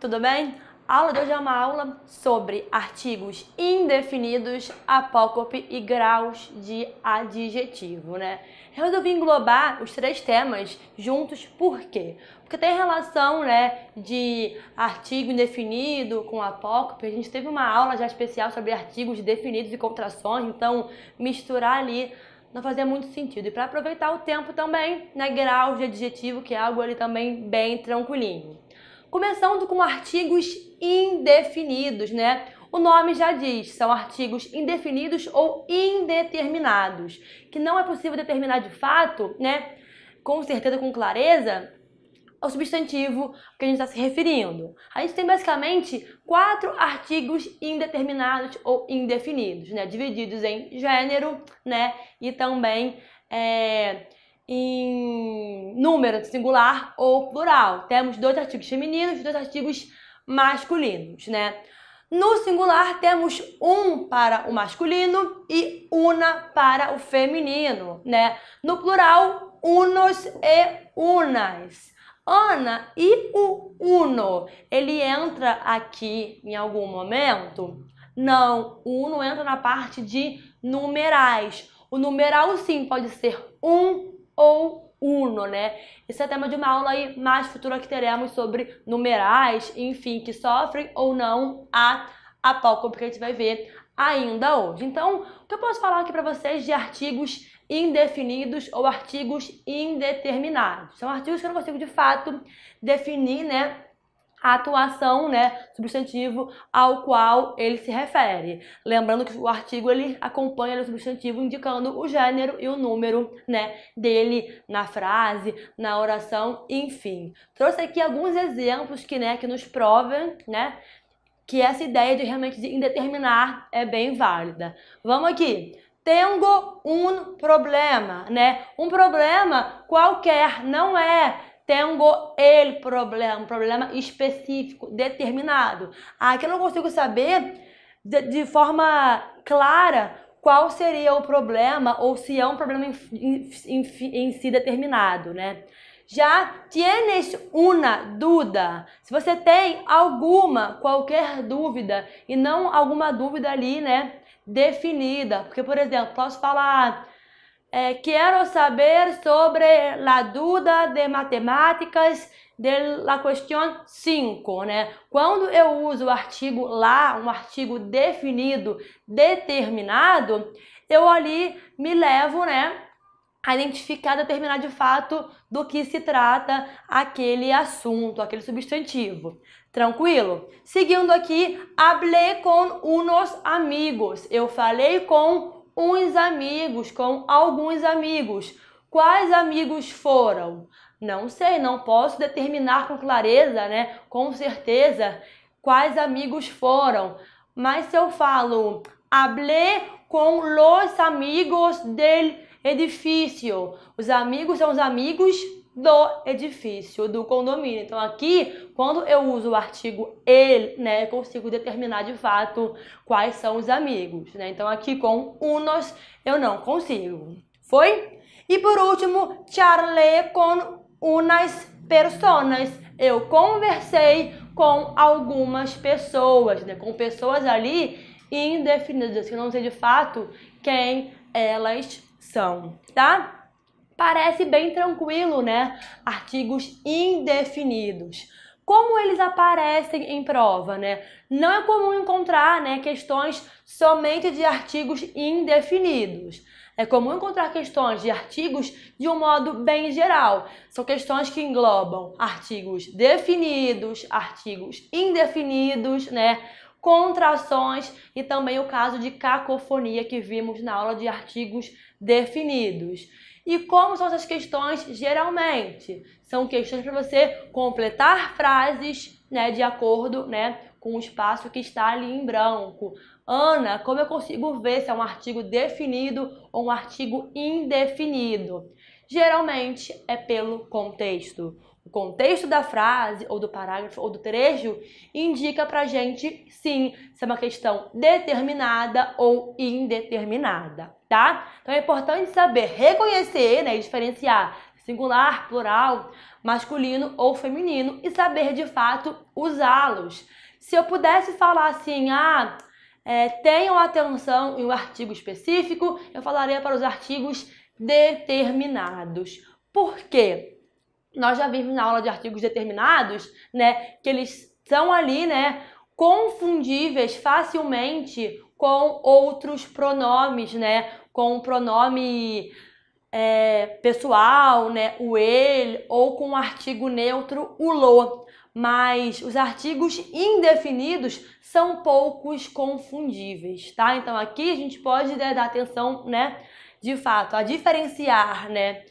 tudo bem? A aula de hoje é uma aula sobre artigos indefinidos, apócope e graus de adjetivo, né? Eu resolvi englobar os três temas juntos, por quê? Porque tem relação, né, de artigo indefinido com apócope. A gente teve uma aula já especial sobre artigos definidos e contrações, então misturar ali não fazia muito sentido. E para aproveitar o tempo também, né, graus de adjetivo, que é algo ali também bem tranquilinho começando com artigos indefinidos, né? O nome já diz, são artigos indefinidos ou indeterminados, que não é possível determinar de fato, né? Com certeza, com clareza, o substantivo que a gente está se referindo. A gente tem basicamente quatro artigos indeterminados ou indefinidos, né? Divididos em gênero, né? E também é, em número singular ou plural. Temos dois artigos femininos, dois artigos masculinos, né? No singular temos um para o masculino e una para o feminino, né? No plural, unos e unas. Ana e o uno, ele entra aqui em algum momento? Não, o uno entra na parte de numerais. O numeral sim pode ser um, ou uno, né? Esse é tema de uma aula aí mais futura que teremos sobre numerais, enfim, que sofrem ou não a apócope que a gente vai ver ainda hoje. Então, o que eu posso falar aqui para vocês de artigos indefinidos ou artigos indeterminados? São artigos que eu não consigo de fato definir, né? a atuação, né, substantivo ao qual ele se refere. Lembrando que o artigo ele acompanha o substantivo indicando o gênero e o número, né, dele na frase, na oração, enfim. Trouxe aqui alguns exemplos que, né, que nos provam, né, que essa ideia de realmente de indeterminar é bem válida. Vamos aqui. Tenho um problema, né? Um problema qualquer, não é tenho ele problema, um problema específico, determinado. Aqui eu não consigo saber de, de, forma clara qual seria o problema ou se é um problema em, em, em si determinado, né? Já tienes una duda. Se você tem alguma, qualquer dúvida e não alguma dúvida ali, né, definida. Porque, por exemplo, posso falar eh, quero saber sobre a dúvida de matemáticas da questão 5, né? Quando eu uso o artigo lá, um artigo definido, determinado, eu ali me levo, né, a identificar, determinar de fato do que se trata aquele assunto, aquele substantivo. Tranquilo? Seguindo aqui, hablé com unos amigos. Eu falei com uns amigos, com alguns amigos. Quais amigos foram? Não sei, não posso determinar com clareza, né? Com certeza quais amigos foram. Mas se eu falo hablé com los amigos del edifício, os amigos são os amigos do edifício, do condomínio. Então aqui, quando eu uso o artigo ele, né, consigo determinar de fato quais são os amigos, né? Então aqui com unos eu não consigo. Foi? E por último, charlé com unas personas. Eu conversei com algumas pessoas, né? Com pessoas ali indefinidas, que eu não sei de fato quem elas são, tá? Parece bem tranquilo, né? Artigos indefinidos. Como eles aparecem em prova, né? Não é comum encontrar né, questões somente de artigos indefinidos. É comum encontrar questões de artigos de um modo bem geral. São questões que englobam artigos definidos, artigos indefinidos, né? Contrações e também o caso de cacofonia que vimos na aula de artigos definidos. E como são essas questões? Geralmente são questões para você completar frases, né, de acordo, né, com o espaço que está ali em branco. Ana, como eu consigo ver se é um artigo definido ou um artigo indefinido? Geralmente é pelo contexto. O contexto da frase, ou do parágrafo, ou do trecho, indica pra gente sim se é uma questão determinada ou indeterminada tá? Então é importante saber reconhecer, né, e diferenciar singular, plural, masculino ou feminino e saber de fato usá-los. Se eu pudesse falar assim, ah, é, tenham atenção em um artigo específico, eu falaria para os artigos determinados. Por quê? Nós já vimos na aula de artigos determinados, né, que eles são ali, né, confundíveis facilmente com outros pronomes, né? com o pronome é, pessoal, né, o ele, ou com o artigo neutro, o lo. Mas os artigos indefinidos são poucos confundíveis, tá? Então aqui a gente pode né, dar atenção, né, de fato, a diferenciar, né,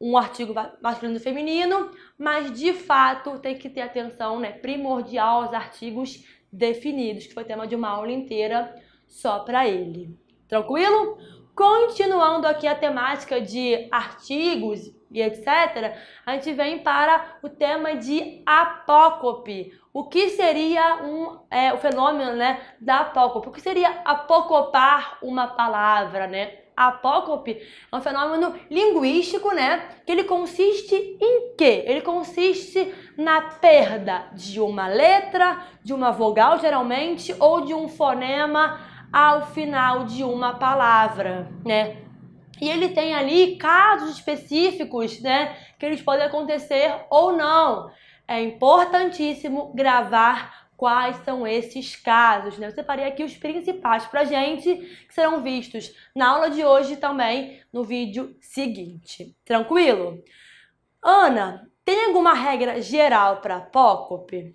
um artigo masculino e feminino, mas de fato tem que ter atenção né, primordial aos artigos definidos, que foi tema de uma aula inteira só para ele. Tranquilo? Continuando aqui a temática de artigos e etc., a gente vem para o tema de apócope. O que seria um, é, o fenômeno né, da apócope? O que seria apocopar uma palavra, né? Apócope é um fenômeno linguístico, né? Que ele consiste em quê? Ele consiste na perda de uma letra, de uma vogal geralmente, ou de um fonema ao final de uma palavra, né? E ele tem ali casos específicos, né, que eles podem acontecer ou não. É importantíssimo gravar quais são esses casos, né? Eu separei aqui os principais pra gente, que serão vistos na aula de hoje e também no vídeo seguinte. Tranquilo? Ana, tem alguma regra geral para POCOP?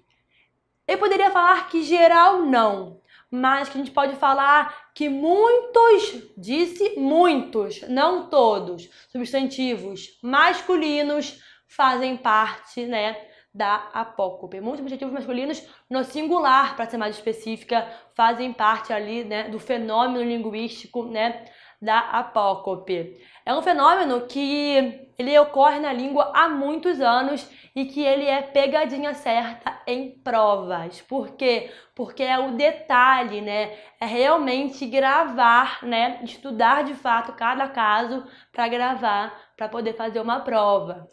Eu poderia falar que geral não, mas que a gente pode falar que muitos, disse muitos, não todos, substantivos masculinos fazem parte, né, da apócope. Muitos substantivos masculinos no singular, para ser mais específica, fazem parte ali, né, do fenômeno linguístico, né, da apócope. É um fenômeno que ele ocorre na língua há muitos anos e que ele é pegadinha certa em provas. Por quê? Porque é o detalhe, né? É realmente gravar, né? Estudar de fato cada caso para gravar, para poder fazer uma prova.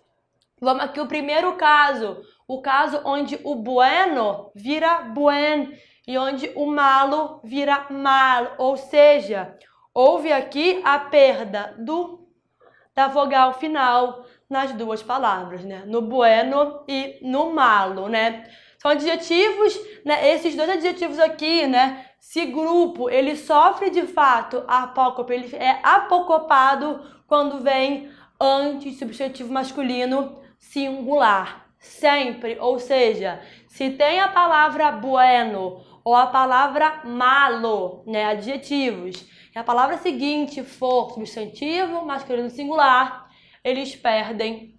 Vamos aqui o primeiro caso, o caso onde o bueno vira buen e onde o malo vira mal, ou seja, Houve aqui a perda do da vogal final nas duas palavras, né? No bueno e no malo, né? São adjetivos, né? Esses dois adjetivos aqui, né? Se grupo ele sofre de fato apócope, ele é apocopado quando vem antes substantivo masculino singular, sempre. Ou seja, se tem a palavra bueno ou a palavra malo, né? Adjetivos se a palavra seguinte for substantivo masculino singular, eles perdem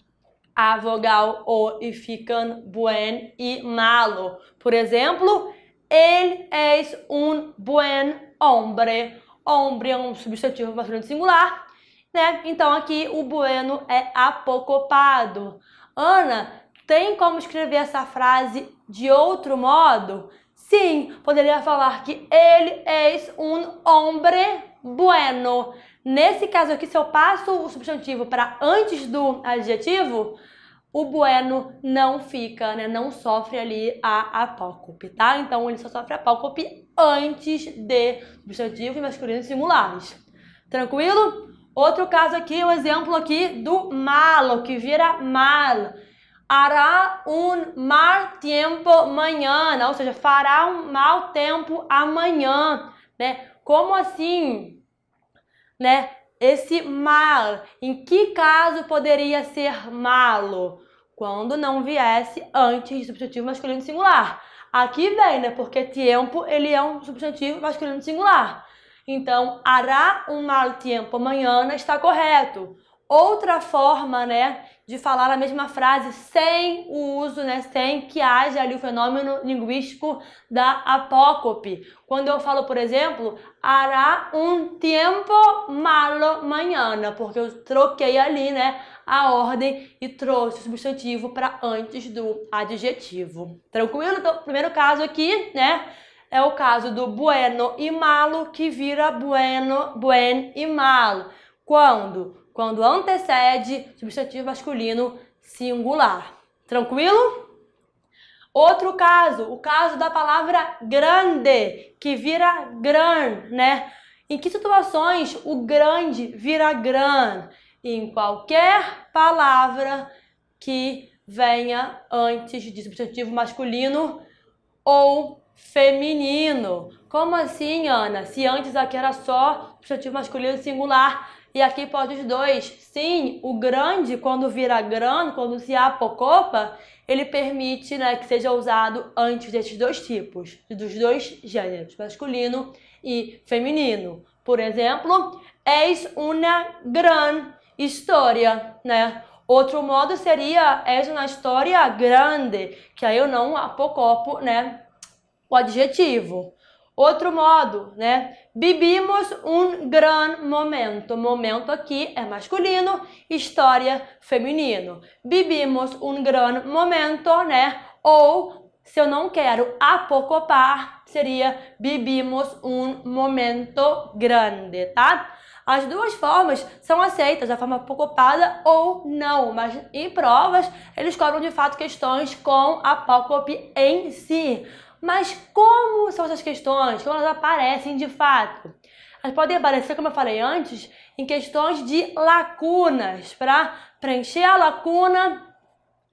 a vogal o e ficam buen e malo. Por exemplo, ele é um buen hombre. Hombre é um substantivo masculino singular, né? Então aqui o bueno é apocopado. Ana, tem como escrever essa frase de outro modo? Sim, poderia falar que ele é um hombre bueno. Nesse caso aqui, se eu passo o substantivo para antes do adjetivo, o bueno não fica, né? Não sofre ali a apócope, tá? Então ele só sofre a apócope antes de substantivo e masculino singulares. Tranquilo? Outro caso aqui, um exemplo aqui do malo, que vira mal hará um mal tempo amanhã, né? ou seja, fará um mau tempo amanhã, né? Como assim, né? Esse mal, em que caso poderia ser malo? Quando não viesse antes de substantivo masculino singular. Aqui vem, né? Porque tempo, ele é um substantivo masculino singular. Então, hará um mal tempo amanhã né? está correto. Outra forma, né, de falar a mesma frase sem o uso, né, sem que haja ali o fenômeno linguístico da apócope. Quando eu falo, por exemplo, hará um tempo malo mañana, porque eu troquei ali, né, a ordem e trouxe o substantivo para antes do adjetivo. Tranquilo? Então, o primeiro caso aqui, né, é o caso do bueno e malo que vira bueno, buen e malo. Quando quando antecede substantivo masculino singular. Tranquilo? Outro caso, o caso da palavra grande, que vira gran, né? Em que situações o grande vira gran? Em qualquer palavra que venha antes de substantivo masculino ou feminino. Como assim, Ana? Se antes aqui era só substantivo masculino singular, e aqui pode os dois. Sim, o grande, quando vira grande quando se apocopa, ele permite né, que seja usado antes desses dois tipos, dos dois gêneros, masculino e feminino. Por exemplo, es uma gran história, né? Outro modo seria es uma história grande, que aí eu não apocopo, né, o adjetivo. Outro modo, né? Bebimos um grande momento. Momento aqui é masculino, história feminino. Bebimos um grande momento, né? Ou se eu não quero apocopar, seria bebimos um momento grande, tá? As duas formas são aceitas, a forma apocopada ou não, mas em provas eles cobram de fato questões com a apócope em si. Mas como são essas questões? Como elas aparecem de fato? Elas podem aparecer, como eu falei antes, em questões de lacunas, para preencher a lacuna,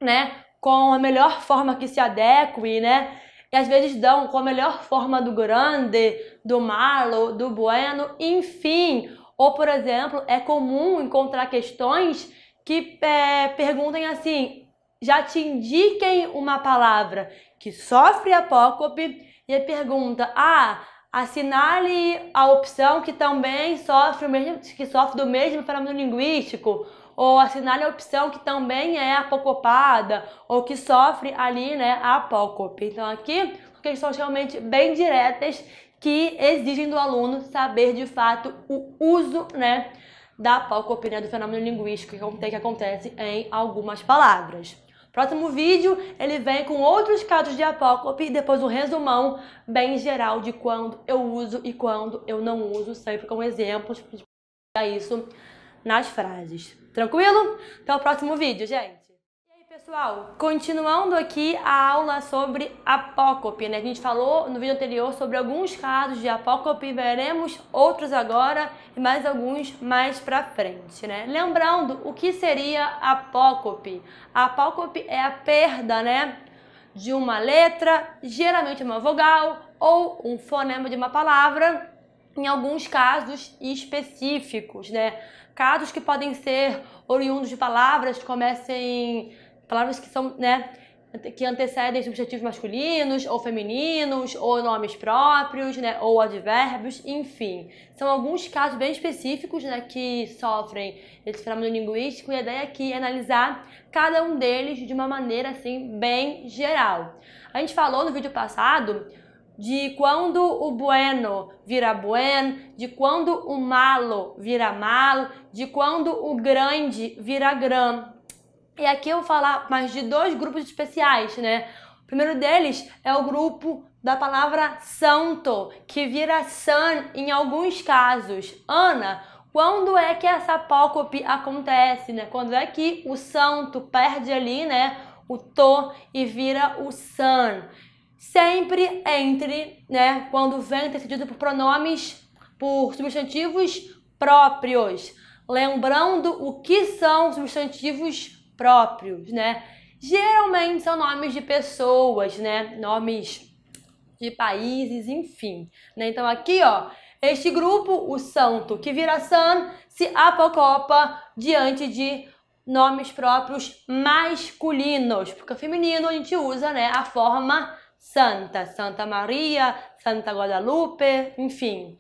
né, com a melhor forma que se adeque, né? E às vezes dão com a melhor forma do grande, do malo, do bueno, enfim. Ou, por exemplo, é comum encontrar questões que é, perguntem assim: já te indiquem uma palavra que sofre apócope e pergunta: "Ah, assinale a opção que também sofre o mesmo que sofre do mesmo fenômeno linguístico" ou assinale a opção que também é apocopada ou que sofre ali, né, a apócope. Então aqui questões realmente bem diretas que exigem do aluno saber de fato o uso, né, da apócope, né, do fenômeno linguístico que é acontece em algumas palavras. Próximo vídeo, ele vem com outros casos de apócope e depois um resumão bem geral de quando eu uso e quando eu não uso, sempre com exemplos para isso nas frases. Tranquilo? Até o próximo vídeo, gente! pessoal, continuando aqui a aula sobre apócope, né? A gente falou no vídeo anterior sobre alguns casos de apócope, veremos outros agora e mais alguns mais pra frente, né? Lembrando, o que seria apócope? A apócope é a perda, né, de uma letra, geralmente uma vogal ou um fonema de uma palavra, em alguns casos específicos, né? Casos que podem ser oriundos de palavras que comecem palavras que são, né, que antecedem substantivos masculinos ou femininos, ou nomes próprios, né, ou advérbios, enfim. São alguns casos bem específicos, né, que sofrem esse fenômeno linguístico e a ideia aqui é analisar cada um deles de uma maneira assim bem geral. A gente falou no vídeo passado de quando o bueno vira buen, de quando o malo vira mal, de quando o grande vira grande e aqui eu vou falar mais de dois grupos especiais, né? O primeiro deles é o grupo da palavra santo, que vira san em alguns casos. Ana, quando é que essa apócope acontece, né? Quando é que o santo perde ali, né, o to e vira o san? Sempre entre, né, quando vem decidido é por pronomes, por substantivos próprios. Lembrando o que são substantivos próprios próprios, né? Geralmente são nomes de pessoas, né? Nomes de países, enfim. Né? Então aqui, ó, este grupo, o santo que vira san, se apocopa diante de nomes próprios masculinos, porque feminino a gente usa, né, a forma santa, Santa Maria, Santa Guadalupe, enfim,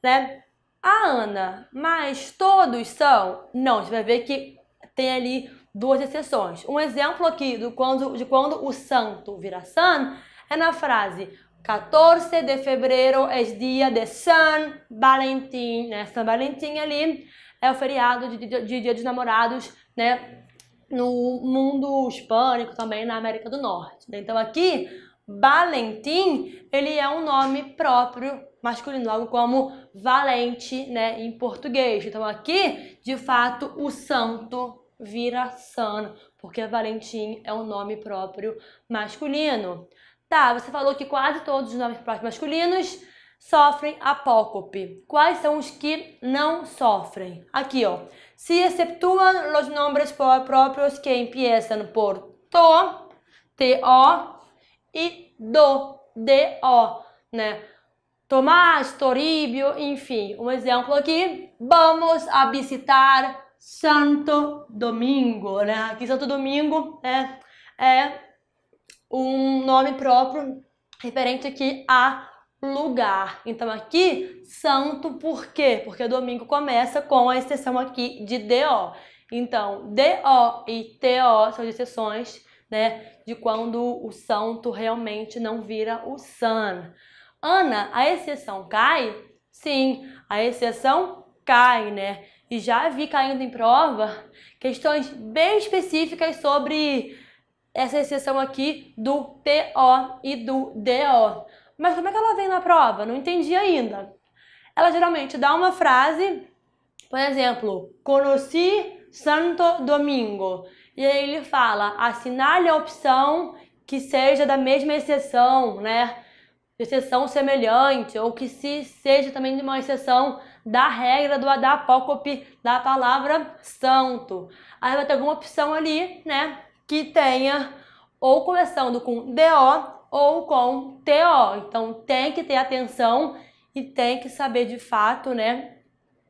né? A Ana, mas todos são? Não, você vai ver que tem ali duas exceções. Um exemplo aqui do quando, de quando o santo vira san é na frase 14 de fevereiro é dia de San Valentim, né? San Valentim ali é o feriado de, de, de dia dos namorados, né? No mundo hispânico também, na América do Norte. Né? Então aqui, Valentim, ele é um nome próprio masculino, algo como valente, né? Em português. Então aqui, de fato, o santo vira Virassana, porque Valentim é um nome próprio masculino. Tá, você falou que quase todos os nomes próprios masculinos sofrem apócope. Quais são os que não sofrem? Aqui, ó. Se exceptuam os nomes próprios que empiezam por to, to e do, do, né? Tomás, Toribio, enfim. Um exemplo aqui. Vamos a visitar Santo Domingo, né? Aqui Santo Domingo é, é um nome próprio referente aqui a lugar. Então aqui, santo por quê? Porque domingo começa com a exceção aqui de DO. Então, DO e TO são exceções, né, de quando o santo realmente não vira o san. Ana, a exceção cai? Sim, a exceção cai, né? e já vi caindo em prova questões bem específicas sobre essa exceção aqui do TO e do DO. Mas como é que ela vem na prova? Não entendi ainda. Ela geralmente dá uma frase, por exemplo, conheci Santo Domingo. E aí ele fala, assinale a opção que seja da mesma exceção, né? Exceção semelhante, ou que se seja também de uma exceção semelhante da regra do da da palavra santo. Aí vai ter alguma opção ali, né, que tenha ou começando com DO ou com TO. Então tem que ter atenção e tem que saber de fato, né,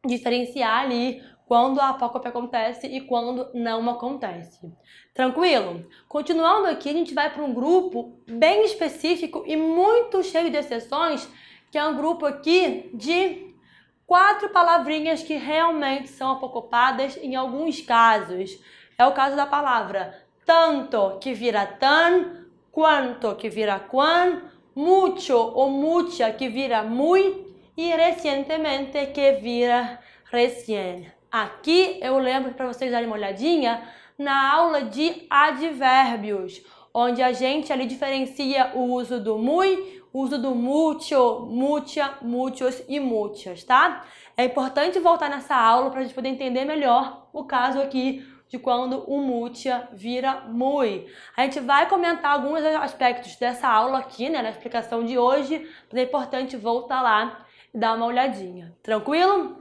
diferenciar ali quando a apócope acontece e quando não acontece. Tranquilo? Continuando aqui, a gente vai para um grupo bem específico e muito cheio de exceções, que é um grupo aqui de quatro palavrinhas que realmente são apocopadas em alguns casos. É o caso da palavra tanto, que vira tan, quanto, que vira quan, mucho ou mucha, que vira muy e recientemente, que vira recien. Aqui eu lembro para vocês darem uma olhadinha na aula de advérbios, onde a gente ali diferencia o uso do muy, uso do mútuo, mútua, mútios e mútias, tá? É importante voltar nessa aula para a gente poder entender melhor o caso aqui de quando o mútua vira mui. A gente vai comentar alguns aspectos dessa aula aqui, né, na explicação de hoje, mas é importante voltar lá e dar uma olhadinha. Tranquilo?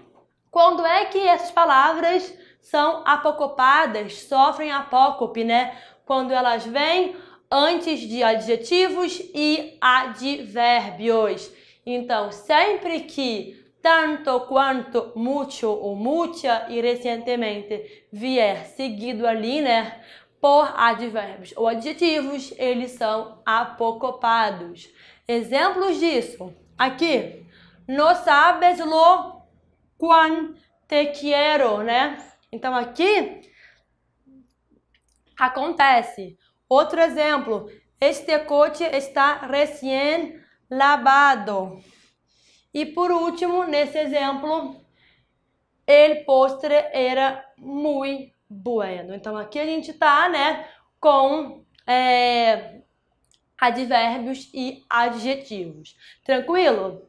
Quando é que essas palavras são apocopadas, sofrem apócope, né? Quando elas vêm antes de adjetivos e advérbios. Então, sempre que tanto, quanto, muito ou mucha e recentemente vier seguido ali, né? Por advérbios ou adjetivos, eles são apocopados. Exemplos disso. Aqui, no sabes lo quanto te quero, né? Então aqui acontece Outro exemplo, este coche está recém lavado. E por último, nesse exemplo, el postre era muito bueno. Então aqui a gente está, né, com é, advérbios e adjetivos. Tranquilo?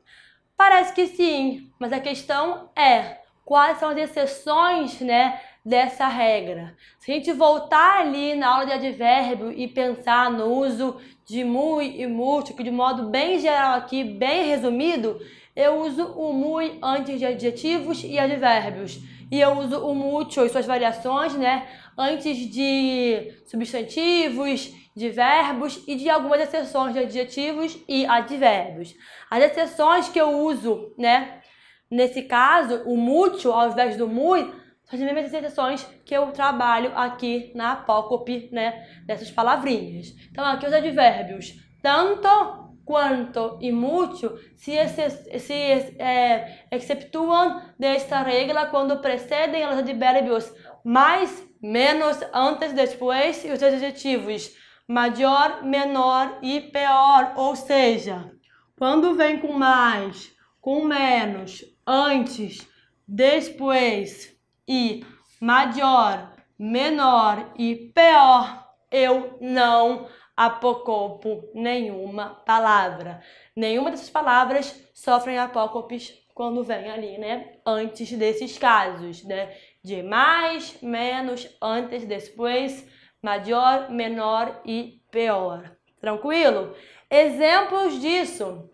Parece que sim, mas a questão é quais são as exceções, né, dessa regra. Se a gente voltar ali na aula de advérbio e pensar no uso de mui e múltiplo de modo bem geral aqui, bem resumido, eu uso o mui antes de adjetivos e advérbios. E eu uso o múltiplo e suas variações, né? Antes de substantivos, de verbos e de algumas exceções de adjetivos e advérbios. As exceções que eu uso, né? Nesse caso, o múltiplo ao invés do mui as mesmas exceções que eu trabalho aqui na apócope, né, dessas palavrinhas. Então, aqui os advérbios tanto, quanto e muito se, se, se é, exceptuam desta regra quando precedem os advérbios mais, menos, antes, depois e os adjetivos maior, menor e pior, ou seja, quando vem com mais, com menos, antes, depois e maior, menor e pior, eu não apocopo nenhuma palavra. Nenhuma dessas palavras sofrem apócopes quando vem ali, né? Antes desses casos, né? De mais, menos, antes, depois, maior, menor e pior. Tranquilo? Exemplos disso.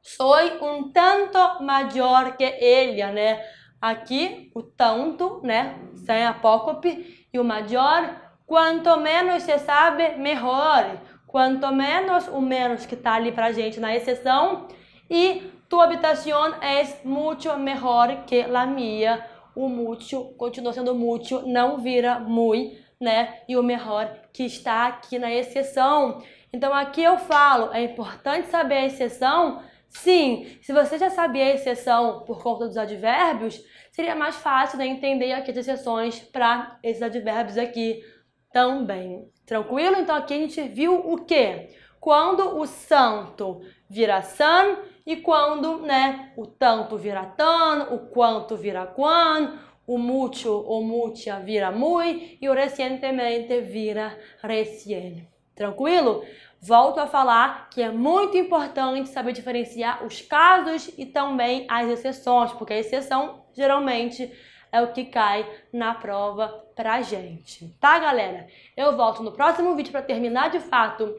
Soy um tanto maior que ele, né? Aqui, o tanto, né? Sem apócope. E o maior, quanto menos se sabe, melhor. Quanto menos, o menos que está ali pra gente na exceção. E tua habitação é muito melhor que la minha. O mútuo continua sendo mútuo, não vira muito, né? E o melhor que está aqui na exceção. Então aqui eu falo, é importante saber a exceção Sim, se você já sabia a exceção por conta dos advérbios, seria mais fácil né, entender aqui as exceções para esses advérbios aqui também. Tranquilo? Então aqui a gente viu o quê? Quando o santo vira san e quando né, o tanto vira tan, o quanto vira quan, o mucho ou mucha vira muy e o recientemente vira recién. Tranquilo? Volto a falar que é muito importante saber diferenciar os casos e também as exceções, porque a exceção geralmente é o que cai na prova pra gente. Tá, galera? Eu volto no próximo vídeo para terminar de fato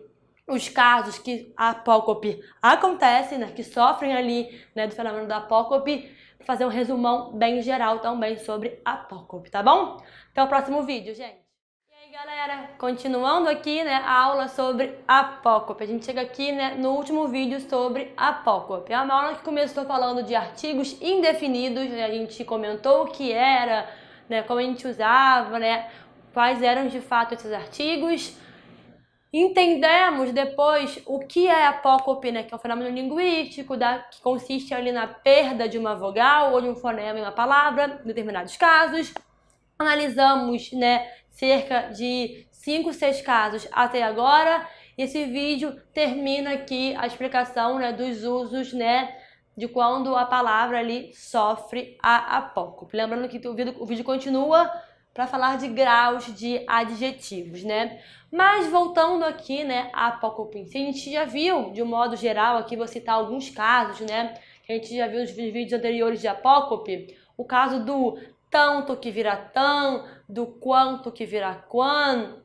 os casos que a apócope acontece, né, que sofrem ali, né, do fenômeno da apócope, fazer um resumão bem geral também sobre a apócope, tá bom? Até o próximo vídeo, gente galera, continuando aqui né, a aula sobre Apócope. A gente chega aqui né, no último vídeo sobre Apócope. É uma aula que começou falando de artigos indefinidos, né, a gente comentou o que era, né, como a gente usava, né, quais eram de fato esses artigos. Entendemos depois o que é apócope, né, que é um fenômeno linguístico, da, que consiste ali na perda de uma vogal ou de um fonema em uma palavra, em determinados casos analisamos né, cerca de 5, 6 casos até agora. Esse vídeo termina aqui a explicação né, dos usos né, de quando a palavra ali sofre a apócope. Lembrando que o vídeo, o vídeo continua para falar de graus de adjetivos, né? Mas voltando aqui, né, a apócope a gente já viu, de um modo geral, aqui vou citar alguns casos, né, que a gente já viu nos vídeos anteriores de apócope, o caso do tanto que vira tão, do quanto que vira quan,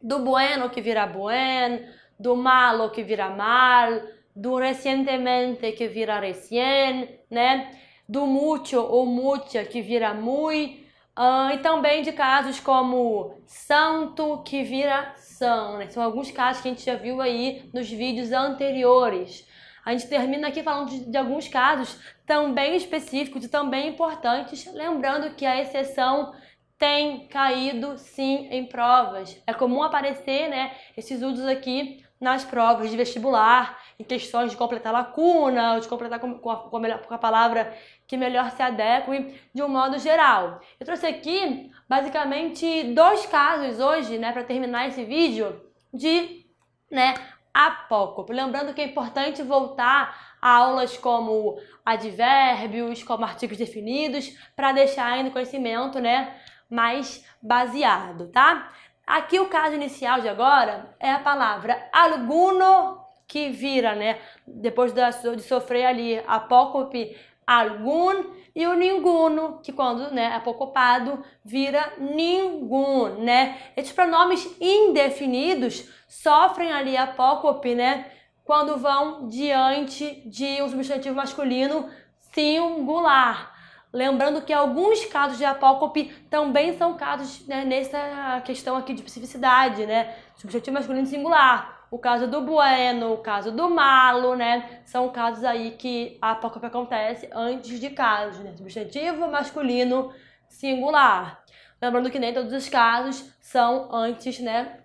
do bueno que vira buen, do malo que vira mal, do recentemente que vira recién, né? Do mucho ou mucha que vira muy, uh, e também de casos como santo que vira são, né? São alguns casos que a gente já viu aí nos vídeos anteriores. A gente termina aqui falando de, de, alguns casos também específicos e também importantes, lembrando que a exceção tem caído sim em provas. É comum aparecer, né, esses usos aqui nas provas de vestibular, em questões de completar lacuna, ou de completar com, com, a, com, a, melhor, com a palavra que melhor se adeque de um modo geral. Eu trouxe aqui basicamente dois casos hoje, né, para terminar esse vídeo de, né, apócopo. Lembrando que é importante voltar a aulas como advérbios, como artigos definidos, para deixar ainda conhecimento, né, mais baseado, tá? Aqui o caso inicial de agora é a palavra alguno que vira, né? Depois de sofrer ali apócope algum e o ninguno, que quando né, é apocopado vira ningun, né? Esses pronomes indefinidos sofrem ali apócope, né? Quando vão diante de um substantivo masculino singular, Lembrando que alguns casos de apócope também são casos né, nessa questão aqui de especificidade, né? Subjetivo masculino singular. O caso do Bueno, o caso do Malo, né? São casos aí que a apócope acontece antes de casos, né? Subjetivo masculino singular. Lembrando que nem todos os casos são antes, né?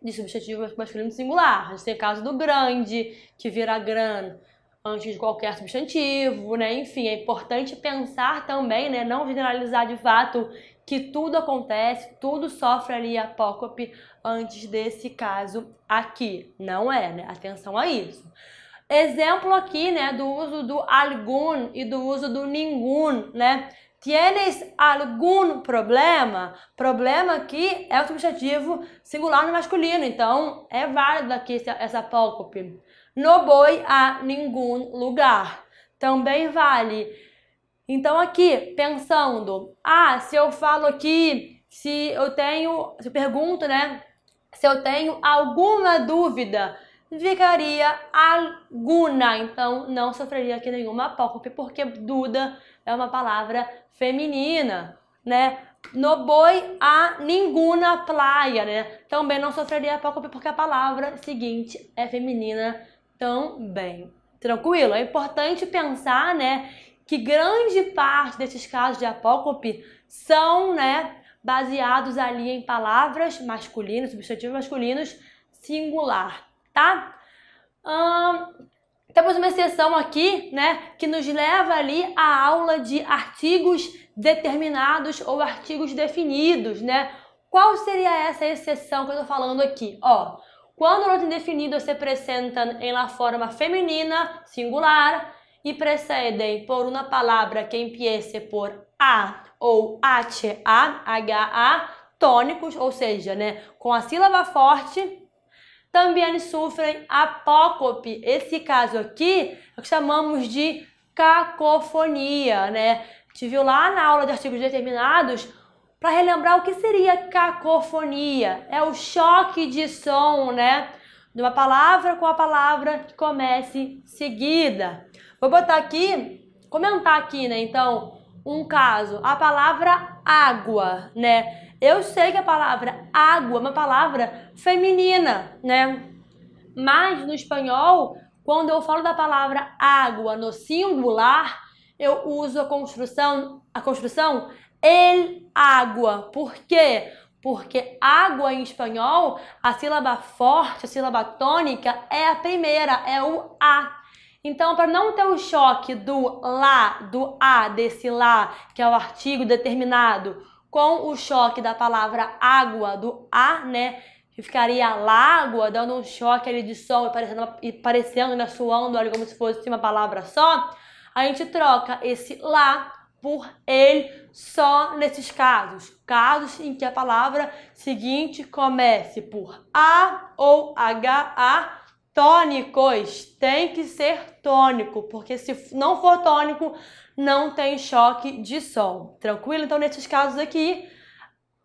De substantivo masculino singular. A gente tem o caso do grande, que vira grande antes de qualquer substantivo, né? Enfim, é importante pensar também, né? Não generalizar de fato que tudo acontece, tudo sofre ali apócope antes desse caso aqui. Não é, né? Atenção a isso. Exemplo aqui, né, do uso do algum e do uso do ningun, né? Tienes algum problema? Problema aqui é o substantivo singular no masculino, então é válido aqui essa apócope no boi a nenhum lugar. Também vale. Então aqui, pensando, ah, se eu falo aqui, se eu tenho, se eu pergunto, né, se eu tenho alguma dúvida, ficaria alguma. Então, não sofreria aqui nenhuma apócope, porque Duda é uma palavra feminina, né? No boi a ninguna praia, né? Também não sofreria apócope porque a palavra seguinte é feminina também. Então, tranquilo? É importante pensar, né, que grande parte desses casos de apócope são, né, baseados ali em palavras masculinas, substantivos masculinos, singular, tá? Hum, temos uma exceção aqui, né, que nos leva ali à aula de artigos determinados ou artigos definidos, né? Qual seria essa exceção que eu tô falando aqui? Ó, quando o indefinido se apresenta em la forma feminina, singular, e precedem por uma palavra que empiece por A ou h, a, tônicos, ou seja, né, com a sílaba forte, também sofrem apócope. Esse caso aqui é o que chamamos de cacofonia, né? Te viu lá na aula de artigos determinados para relembrar o que seria cacofonia. É o choque de som, né? De uma palavra com a palavra que comece seguida. Vou botar aqui, comentar aqui, né? Então, um caso, a palavra água, né? Eu sei que a palavra água é uma palavra feminina, né? Mas no espanhol, quando eu falo da palavra água no singular, eu uso a construção, a construção el água. Por quê? Porque água em espanhol, a sílaba forte, a sílaba tônica é a primeira, é o A. Então, para não ter o choque do lá, do a, desse lá, que é o artigo determinado, com o choque da palavra água, do a, né? Que ficaria lágua, dando um choque ali de som e parecendo, e parecendo né, suando ali como se fosse uma palavra só. A gente troca esse lá por ele só nesses casos. Casos em que a palavra seguinte comece por A ou HA tônicos. Tem que ser tônico, porque se não for tônico, não tem choque de som. Tranquilo? Então, nesses casos aqui,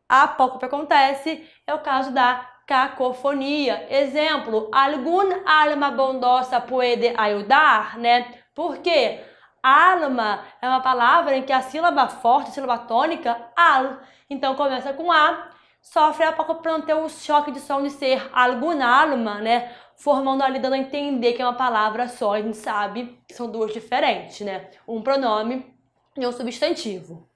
há pouco que acontece é o caso da cacofonia. Exemplo, algum alma bondosa pode ajudar, né? Por quê? Porque Alma é uma palavra em que a sílaba forte, a sílaba tônica, al. Então começa com a, sofre a pouco para não ter o choque de som de ser alguna alma, né? Formando ali, dando a entender que é uma palavra só. A gente sabe que são duas diferentes, né? Um pronome e um substantivo.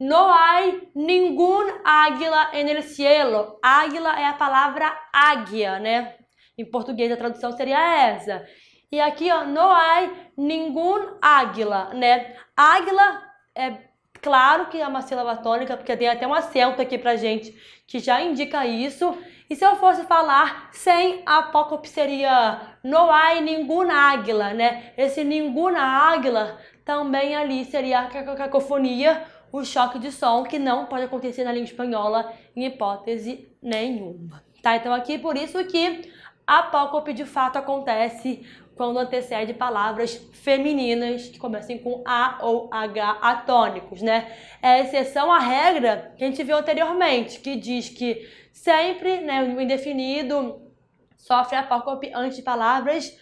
No hay ningún águila en el cielo. Águila é a palavra águia, né? Em português a tradução seria essa. E aqui, ó, não há nenhum águila, né? Águila é claro que é uma sílaba tônica, porque tem até um acento aqui pra gente que já indica isso. E se eu fosse falar sem apócope seria não há nenhum águila, né? Esse nenhum águila também ali seria a cacofonia, o choque de som que não pode acontecer na língua espanhola em hipótese nenhuma. Tá? Então aqui por isso que apócope de fato acontece quando antecede palavras femininas que começam com A ou H atônicos, né? É exceção à regra que a gente viu anteriormente, que diz que sempre, né, o indefinido sofre apócope ante palavras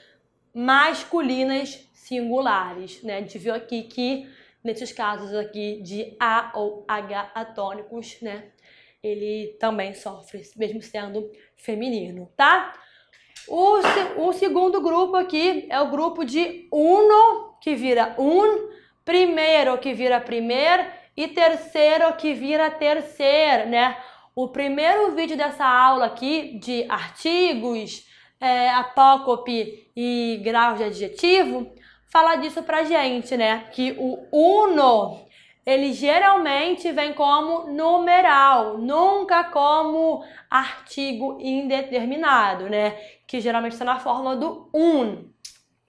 masculinas singulares, né? A gente viu aqui que nesses casos aqui de A ou H atônicos, né? Ele também sofre, mesmo sendo feminino, tá? O, o segundo grupo aqui é o grupo de uno, que vira un, primeiro, que vira primeiro, e terceiro, que vira terceiro, né? O primeiro vídeo dessa aula aqui de artigos, é, apócope e grau de adjetivo, fala disso pra gente, né? Que o uno ele geralmente vem como numeral, nunca como artigo indeterminado, né? Que geralmente está na forma do un.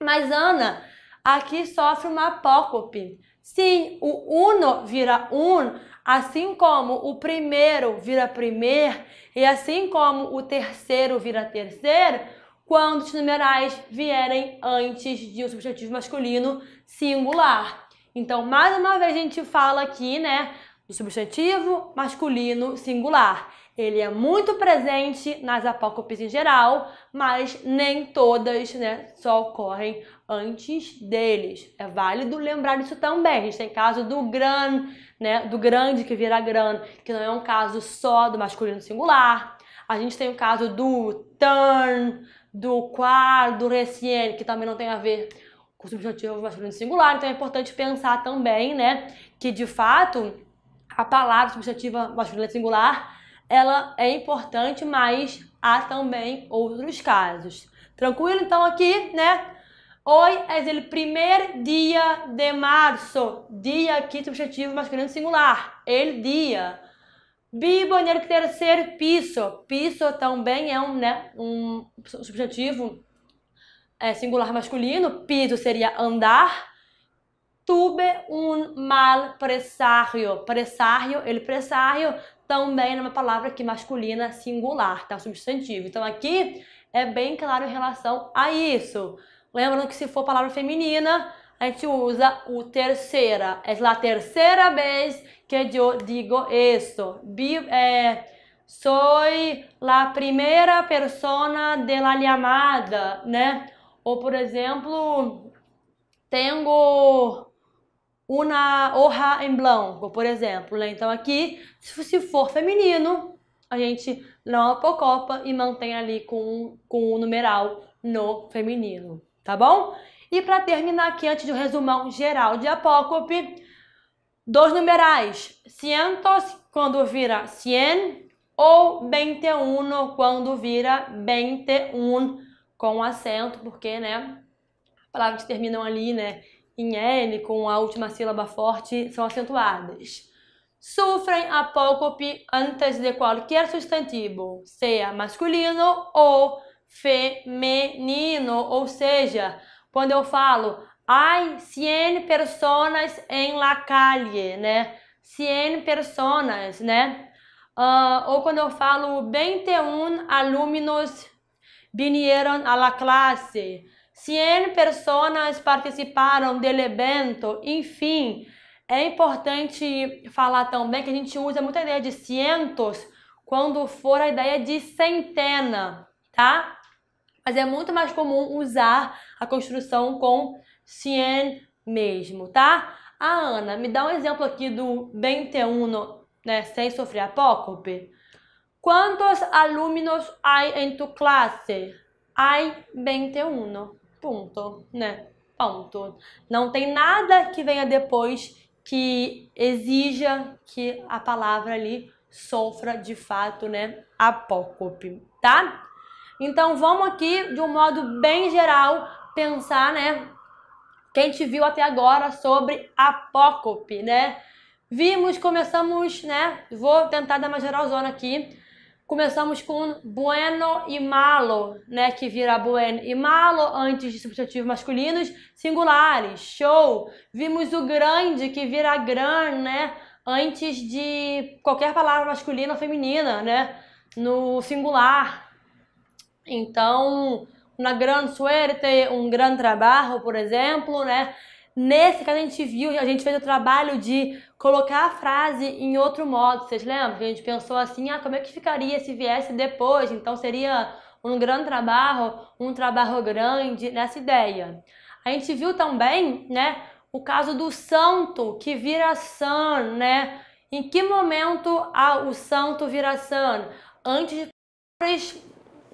Mas Ana aqui sofre uma apócope. Sim, o uno vira un, assim como o primeiro vira primeiro e assim como o terceiro vira terceiro, quando os numerais vierem antes de um substantivo masculino singular. Então, mais uma vez a gente fala aqui, né, do substantivo masculino singular. Ele é muito presente nas apócopes em geral, mas nem todas, né, só ocorrem antes deles. É válido lembrar isso também. A gente tem caso do gran, né, do grande que vira gran, que não é um caso só do masculino singular. A gente tem o caso do turn, do quar, do recien, que também não tem a ver o substantivo masculino singular, então é importante pensar também, né, que de fato a palavra substantiva masculina singular, ela é importante, mas há também outros casos. Tranquilo? Então aqui, né, Oi, é o primeiro dia de março. Dia aqui, substantivo masculino singular. El dia. Vivo no terceiro piso. Piso também é um, né, um substantivo é, singular masculino, piso seria andar. Tuve um mal presságio. Presságio, ele presságio, também é uma palavra que masculina singular, tá? Substantivo. Então aqui é bem claro em relação a isso. Lembrando que se for palavra feminina, a gente usa o terceira. É a terceira vez que eu digo isso. é, Sou la primeira persona de la llamada, né? Ou, por exemplo, tenho uma honra em branco, por exemplo. Né? Então, aqui, se for feminino, a gente não apocopa e mantém ali com, com o numeral no feminino, tá bom? E para terminar aqui, antes de um resumão geral de apócope, dois numerais, cientos quando vira cien ou 21 quando vira 21 com um acento, porque, né, palavras que terminam ali, né, em N, com a última sílaba forte, são acentuadas. Sofrem apócope antes de qualquer substantivo, seja masculino ou feminino, ou seja, quando eu falo ai, cien personas em la calle, né? Cien personas, né? Uh, ou quando eu falo 21 alunos vinieron a la clase. 100 pessoas participaram do evento. Enfim, é importante falar também que a gente usa muita ideia de cientos quando for a ideia de centena, tá? Mas é muito mais comum usar a construção com cem mesmo, tá? A Ana, me dá um exemplo aqui do 21, né, sem sofrer apócope. Quantos alunos há em tu classe? Há 21. Ponto, né? Ponto. Não tem nada que venha depois que exija que a palavra ali sofra de fato, né, apócope, tá? Então vamos aqui de um modo bem geral pensar, né, quem te viu até agora sobre apócope, né? Vimos, começamos, né? Vou tentar dar uma geralzona aqui Começamos com bueno e malo, né? Que vira bueno e malo antes de substantivos masculinos singulares. Show! Vimos o grande, que vira gran, né? Antes de qualquer palavra masculina ou feminina, né? No singular. Então, uma gran suerte, um grande trabalho, por exemplo, né? Nesse que a gente viu, a gente fez o trabalho de colocar a frase em outro modo, vocês lembram? A gente pensou assim, ah, como é que ficaria se viesse depois? Então seria um grande trabalho, um trabalho grande, nessa ideia. A gente viu também, né, o caso do santo que vira san, né? Em que momento a, ah, o santo vira san? Antes de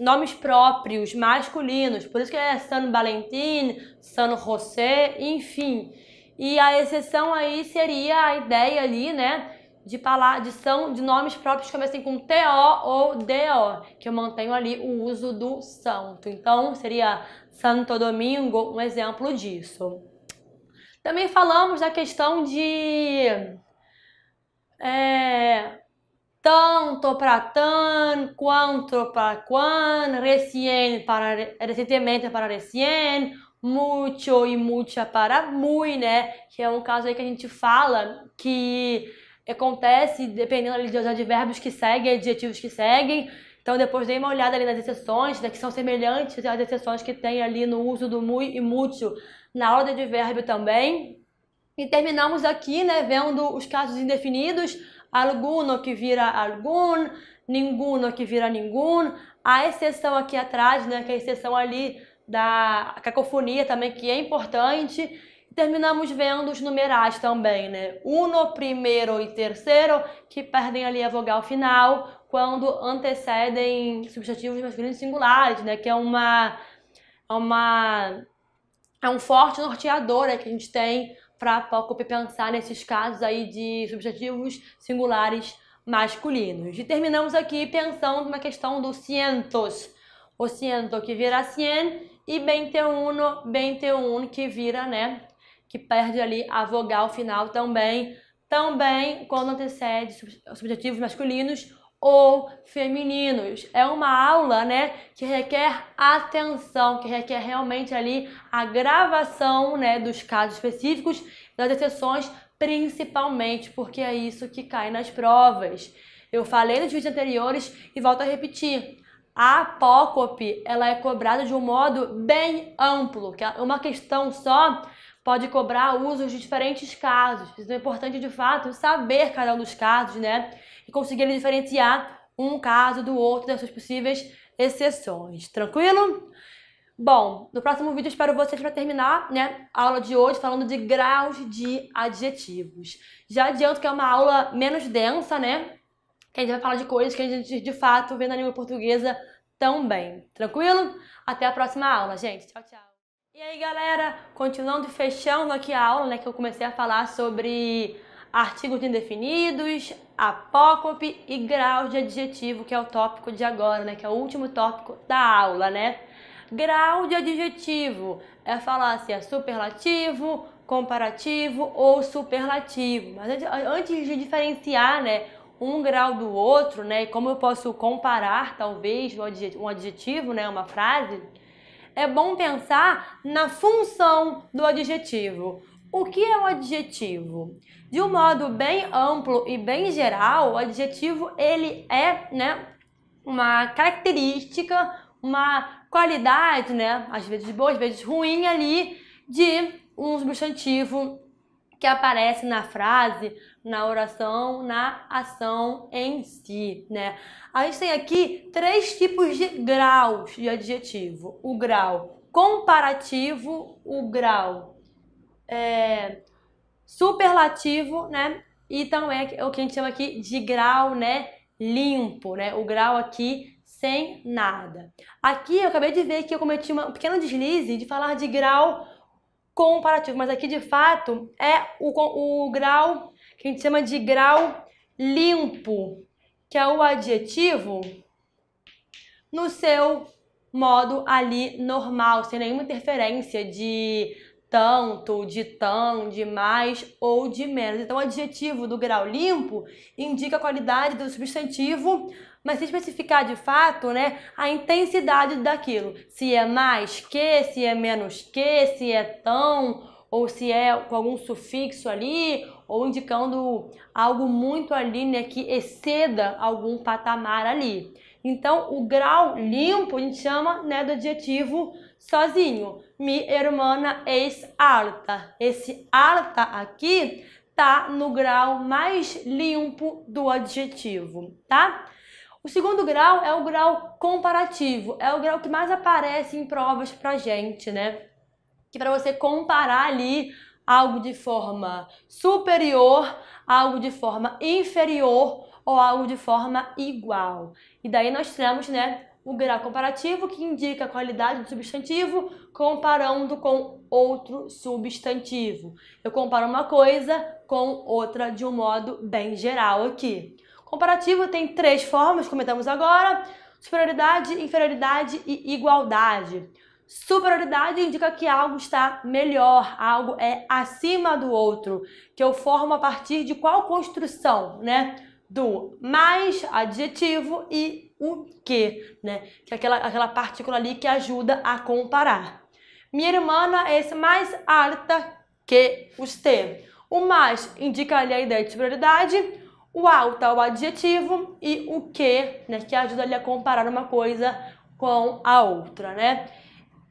nomes próprios, masculinos. Por isso que é San Valentín, San José, enfim. E a exceção aí seria a ideia ali, né? De, palavra, de, são, de nomes próprios que comecem com TO ou DO, que eu mantenho ali o uso do santo. Então, seria Santo Domingo um exemplo disso. Também falamos da questão de é, tanto para tan, quanto para quan, recém para recentemente para recém, muito e muita para muito, né? Que é um caso aí que a gente fala que acontece dependendo ali dos advérbios que seguem, adjetivos que seguem. Então depois dei uma olhada ali nas exceções, né, que são semelhantes às exceções que tem ali no uso do muito e muito na hora de verbo também. E terminamos aqui, né, vendo os casos indefinidos, alguno que vira algum, ninguno que vira ninguém. A exceção aqui atrás, né, que é a exceção ali da cacofonia também, que é importante. Terminamos vendo os numerais também, né? Uno, primeiro e terceiro, que perdem ali a vogal final quando antecedem substantivos masculinos singulares, né? Que é uma, é uma é um forte norteador né, que a gente tem para a Procopio pensar nesses casos aí de substantivos singulares masculinos. E terminamos aqui pensando na questão do cientos. O ciento que vira cien e vinte uno que vira, né, que perde ali a vogal final também. Também quando antecede substantivos masculinos ou femininos. É uma aula, né, que requer atenção, que requer realmente ali a gravação, né, dos casos específicos, das exceções, principalmente, porque é isso que cai nas provas. Eu falei nos vídeos anteriores e volto a repetir. A apócope, ela é cobrada de um modo bem amplo, que é uma questão só pode cobrar usos de diferentes casos. Então é importante, de fato, saber cada um dos casos, né? E conseguir diferenciar um caso do outro das suas possíveis exceções. Tranquilo? Bom, no próximo vídeo espero vocês para terminar né, a aula de hoje falando de graus de adjetivos. Já adianto que é uma aula menos densa, né? Que a gente vai falar de coisas que a gente de fato vê na língua portuguesa tão bem. Tranquilo? Até a próxima aula, gente. Tchau, tchau. E aí galera, continuando e fechando aqui a aula, né, que eu comecei a falar sobre artigos indefinidos, apócope e grau de adjetivo, que é o tópico de agora, né, que é o último tópico da aula, né? Grau de adjetivo é falar se é superlativo, comparativo ou superlativo. Mas antes de diferenciar, né, um grau do outro, né, e como eu posso comparar talvez um adjetivo, né, uma frase, é bom pensar na função do adjetivo. O que é o adjetivo? De um modo bem amplo e bem geral, o adjetivo ele é, né, uma característica, uma qualidade, né, às vezes boa, às vezes ruim ali de um substantivo que aparece na frase, na oração, na ação em si, né? A gente tem aqui três tipos de graus de adjetivo: o grau comparativo, o grau é, superlativo, né? E também é o que a gente chama aqui de grau, né? Limpo, né? O grau aqui sem nada. Aqui eu acabei de ver que eu cometi um pequeno deslize de falar de grau comparativo, mas aqui de fato é o, o grau que a gente chama de grau limpo, que é o adjetivo no seu modo ali normal, sem nenhuma interferência de tanto, de tão, de mais ou de menos. Então, o adjetivo do grau limpo indica a qualidade do substantivo mas se especificar de fato, né, a intensidade daquilo. Se é mais que, se é menos que, se é tão, ou se é com algum sufixo ali, ou indicando algo muito ali, né, que exceda algum patamar ali. Então, o grau limpo a gente chama, né, do adjetivo sozinho. Mi hermana es alta. Esse alta aqui tá no grau mais limpo do adjetivo, tá? O segundo grau é o grau comparativo, é o grau que mais aparece em provas pra gente, né? Que é para você comparar ali algo de forma superior, algo de forma inferior ou algo de forma igual. E daí nós temos, né, o grau comparativo que indica a qualidade do substantivo comparando com outro substantivo. Eu comparo uma coisa com outra de um modo bem geral aqui. Comparativo tem três formas, comentamos agora: superioridade, inferioridade e igualdade. Superioridade indica que algo está melhor, algo é acima do outro, que eu formo a partir de qual construção, né? Do mais, adjetivo e o que, né? Que é aquela, aquela partícula ali que ajuda a comparar. Minha irmã é mais alta que usted. O mais indica ali a ideia de superioridade, o alto, é o adjetivo e o que, né, que ajuda ele a comparar uma coisa com a outra, né?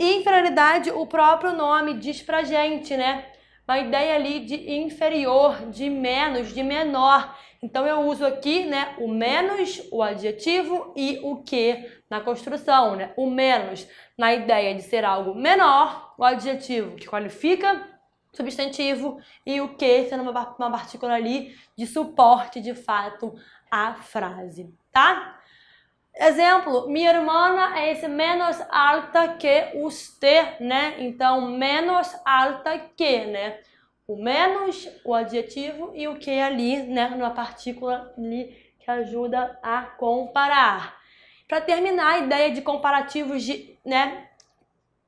Inferioridade, o próprio nome diz pra gente, né? Uma ideia ali de inferior, de menos, de menor. Então eu uso aqui, né, o menos, o adjetivo e o que na construção, né? O menos na ideia de ser algo menor, o adjetivo que qualifica substantivo e o que sendo uma, uma partícula ali de suporte de fato à frase, tá? Exemplo, minha irmã é menos alta que te, né? Então, menos alta que, né? O menos, o adjetivo e o que ali, né? Numa partícula ali que ajuda a comparar. Para terminar a ideia de comparativos de, né?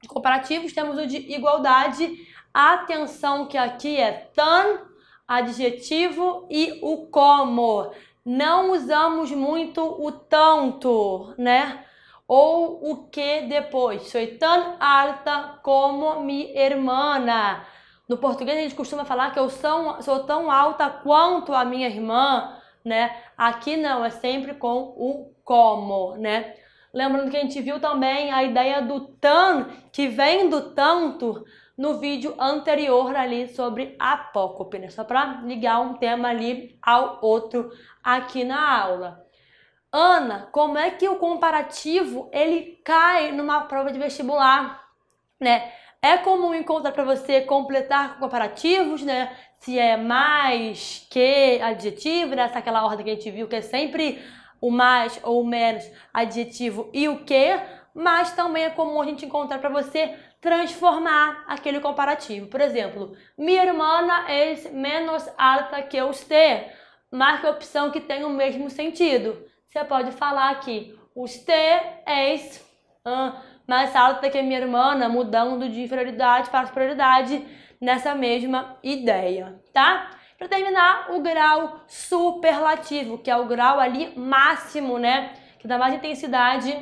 De comparativos, temos o de igualdade Atenção que aqui é tan, adjetivo e o como. Não usamos muito o tanto, né? Ou o que depois. Soy tan alta como mi hermana. No português a gente costuma falar que eu sou, sou tão alta quanto a minha irmã, né? Aqui não, é sempre com o como, né? Lembrando que a gente viu também a ideia do tan, que vem do tanto, no vídeo anterior ali sobre apócope, né? Só para ligar um tema ali ao outro aqui na aula. Ana, como é que o comparativo ele cai numa prova de vestibular, né? É comum encontrar para você completar com comparativos, né? Se é mais, que, adjetivo, nessa né? É aquela ordem que a gente viu que é sempre o mais ou o menos, adjetivo e o que, mas também é comum a gente encontrar para você transformar aquele comparativo. Por exemplo, minha irmã é menos alta que você. Marque a opção que tem o mesmo sentido. Você pode falar aqui, você é ah, mais alta que minha irmã, mudando de inferioridade para superioridade nessa mesma ideia, tá? Para terminar, o grau superlativo, que é o grau ali máximo, né? Que dá mais intensidade,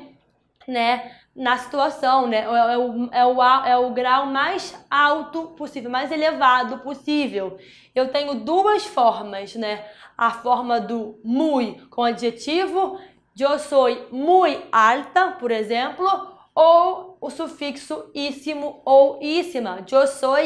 né? na situação, né? É, é o, é, o, é o grau mais alto possível, mais elevado possível. Eu tenho duas formas, né? A forma do muy com adjetivo, eu sou muito alta, por exemplo, ou o sufixo íssimo ou íssima, eu sou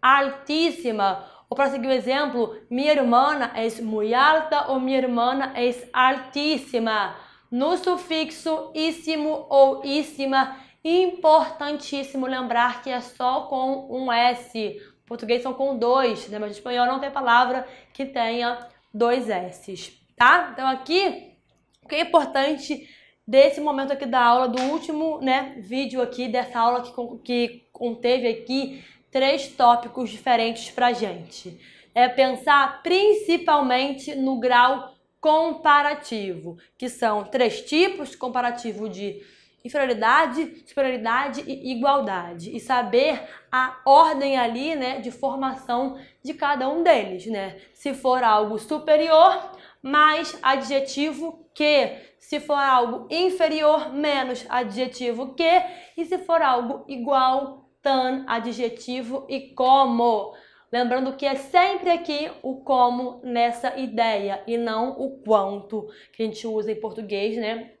altíssima. Ou para seguir o exemplo, minha irmã é muito alta ou minha irmã é altíssima no sufixo íssimo ou íssima. Importantíssimo lembrar que é só com um S. Em português são com dois, né? Mas em espanhol não tem palavra que tenha dois S's, tá? Então aqui, o que é importante desse momento aqui da aula, do último né, vídeo aqui, dessa aula que, que conteve aqui três tópicos diferentes pra gente. É pensar principalmente no grau comparativo, que são três tipos: comparativo de inferioridade, superioridade e igualdade. E saber a ordem ali, né, de formação de cada um deles, né? Se for algo superior, mais adjetivo que, se for algo inferior, menos adjetivo que, e se for algo igual, tan, adjetivo e como. Lembrando que é sempre aqui o como nessa ideia e não o quanto que a gente usa em português, né?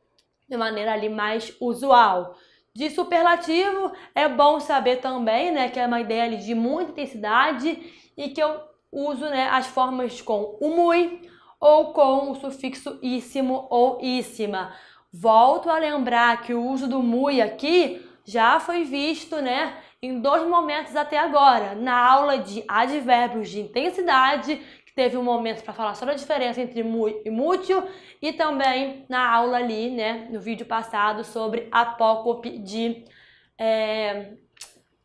De maneira ali mais usual. De superlativo, é bom saber também, né, que é uma ideia ali de muita intensidade e que eu uso, né, as formas com o mui ou com o sufixo íssimo ou íssima. Volto a lembrar que o uso do mui aqui já foi visto, né, em dois momentos até agora. Na aula de advérbios de intensidade, que teve um momento para falar sobre a diferença entre mu e mútil, e também na aula ali, né, no vídeo passado, sobre apócope de. É,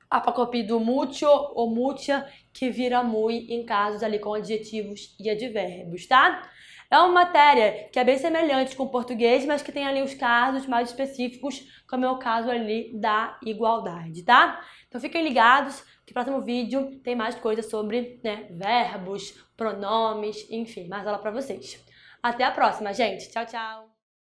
apócope do mútil ou mútia, que vira mui em casos ali com adjetivos e advérbios, tá? É uma matéria que é bem semelhante com o português, mas que tem ali os casos mais específicos, como é o caso ali da igualdade, tá? Então fiquem ligados que próximo vídeo tem mais coisas sobre né, verbos, pronomes, enfim, mais aula para vocês. Até a próxima, gente. Tchau, tchau.